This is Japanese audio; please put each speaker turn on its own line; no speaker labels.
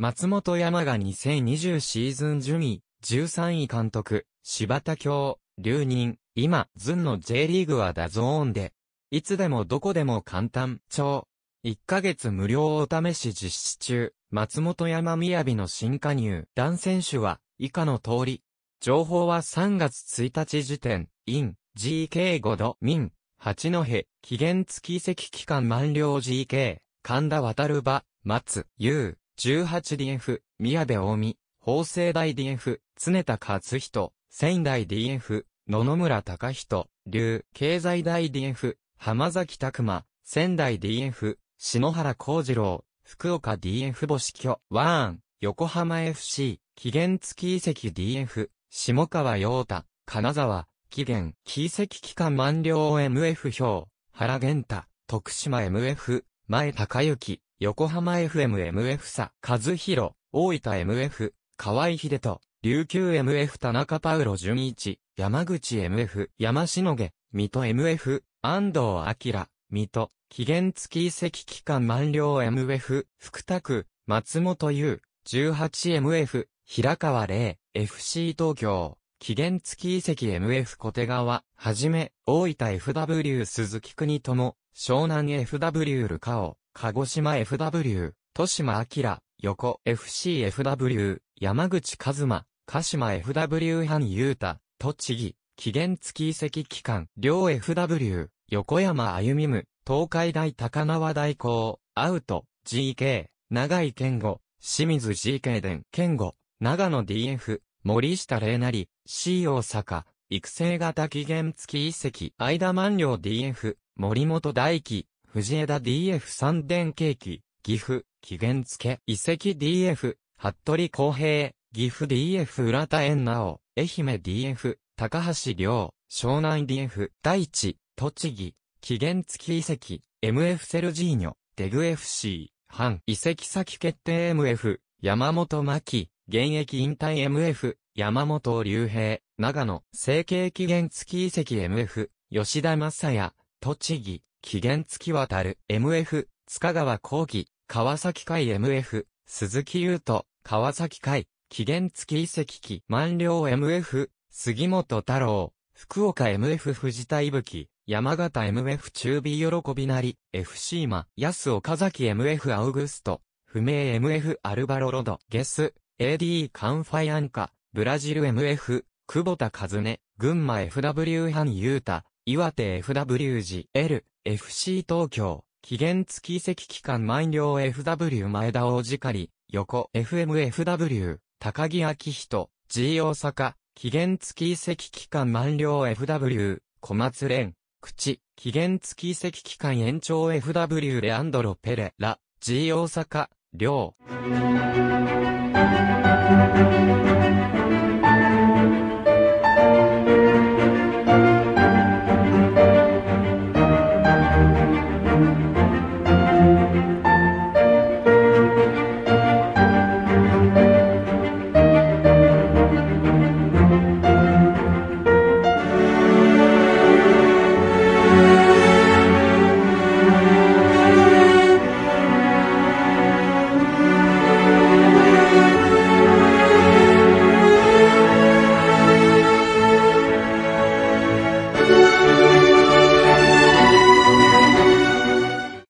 松本山が2020シーズン順位、13位監督、柴田京、留任、今、ズンの J リーグはダゾーンで、いつでもどこでも簡単、超。1ヶ月無料お試し実施中、松本山雅の新加入、男選手は、以下の通り。情報は3月1日時点、イン、GK5 度、ミン、八戸、期限付き席期間満了 GK、神田渡る場、松、優、18DF、宮部大見、法政大 DF、常田勝人、仙台 DF、野々村隆人、龍、経済大 DF、浜崎拓馬、仙台 DF、篠原幸次郎、福岡 DF 子居、ワーン、横浜 FC、期限付き遺跡 DF、下川陽太、金沢、期限、紀遺跡期間満了 MF 表、原玄太、徳島 MF、前高之、横浜 FMMF 佐和弘、大分 MF、河合秀人、琉球 MF 田中パウロ淳一、山口 MF、山しのげ、水戸 MF、安藤明、水戸、期限付き跡期間満了 MF、福田区、松本優、18MF、平川玲、FC 東京、期限付き跡 MF 小手川、はじめ、大分 FW 鈴木国友、湘南 FW ルカオ、鹿児島 FW、豊島明、横 FCFW、山口和馬、鹿島 FW 藩優太、栃木、期限付き移籍期間、両 FW、横山歩夢、東海大高輪大工、アウト、GK、長井健吾、清水 GK 伝、健吾、長野 DF、森下玲成、C 大阪、育成型期限付き移籍、間万両 DF、森本大輝、藤枝 DF3 電ケーキ、岐阜、期限付け、遺跡 DF、服部公平、岐阜 DF 浦田園直、愛媛 DF、高橋良、湘南 DF、大地、栃木、期限付き遺跡、MF セルジーニョ、デグ FC、半遺跡先決定 MF、山本巻、現役引退 MF、山本隆平、長野、整形期限付き遺跡 MF、吉田正也、栃木、期限付き渡る MF、塚川幸喜、川崎会 MF、鈴木優斗、川崎会、期限付き遺跡期、満了 MF、杉本太郎、福岡 MF 藤田伊吹、山形 MF 中尾喜びなり、FC マ、安岡崎 MF アウグスト、不明 MF アルバロロド、ゲス、AD カンファイアンカ、ブラジル MF、久保田和音、群馬 FW 班ータ、岩手 FW 時、L、FC 東京、期限付き席期間満了 FW 前田大り横 FMFW、高木明人、G 大阪、期限付き席期間満了 FW、小松蓮、口、期限付き席期間延長 FW レアンドロペレラ、G 大阪、両。